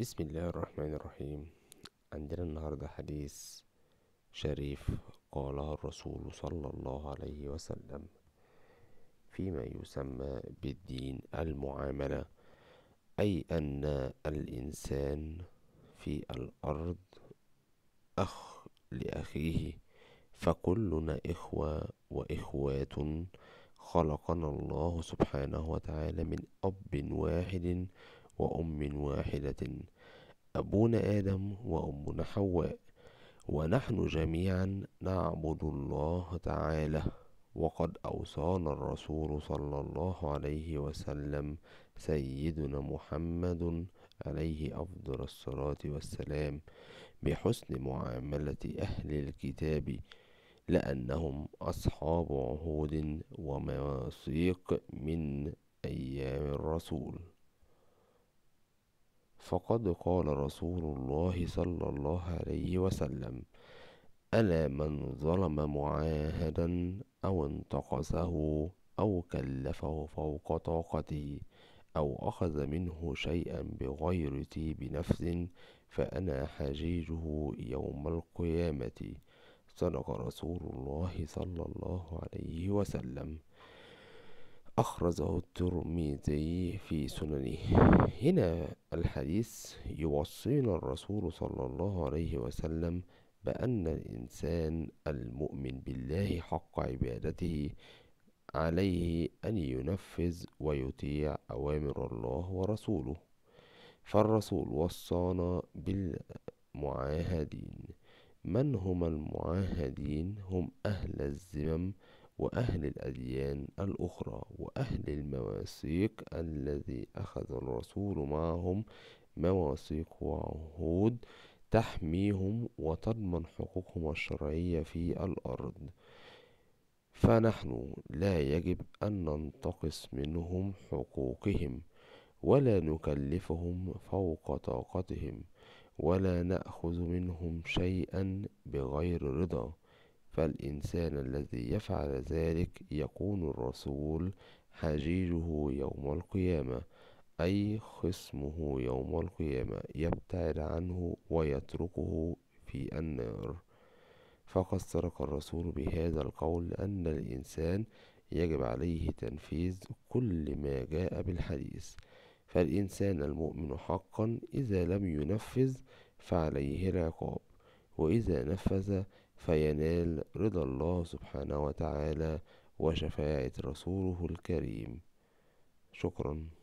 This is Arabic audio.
بسم الله الرحمن الرحيم عندنا النهاردة حديث شريف قاله الرسول صلى الله عليه وسلم فيما يسمى بالدين المعاملة أي أن الإنسان في الأرض أخ لأخيه فكلنا إخوة وإخوات خلقنا الله سبحانه وتعالى من أب واحد وأم واحدة أبونا آدم وأمنا حواء ونحن جميعا نعبد الله تعالى وقد أوصانا الرسول صلى الله عليه وسلم سيدنا محمد عليه أفضل الصلاة والسلام بحسن معاملة أهل الكتاب لأنهم أصحاب عهود ومواثيق من أيام الرسول فقد قال رسول الله صلى الله عليه وسلم ألا من ظلم معاهدا أو انتقصه أو كلفه فوق طاقته أو أخذ منه شيئا بغير تيب نفس فأنا حجيجه يوم القيامة صدق رسول الله صلى الله عليه وسلم أخرجه الترمذي في سننه هنا الحديث يوصينا الرسول صلى الله عليه وسلم بأن الإنسان المؤمن بالله حق عبادته عليه أن ينفذ ويطيع أوامر الله ورسوله فالرسول وصانا بالمعاهدين من هم المعاهدين هم أهل الذمم وأهل الأديان الأخرى وأهل المواثيق الذي أخذ الرسول معهم مواثيق وعهود تحميهم وتضمن حقوقهم الشرعية في الأرض فنحن لا يجب أن ننتقص منهم حقوقهم ولا نكلفهم فوق طاقتهم ولا نأخذ منهم شيئا بغير رضا فالإنسان الذي يفعل ذلك يكون الرسول حجيجه يوم القيامة أي خصمه يوم القيامة يبتعد عنه ويتركه في النار فقد سرق الرسول بهذا القول أن الإنسان يجب عليه تنفيذ كل ما جاء بالحديث فالإنسان المؤمن حقا إذا لم ينفذ فعليه العقاب وإذا نفذ فينال رضا الله سبحانه وتعالى وشفاعة رسوله الكريم شكرا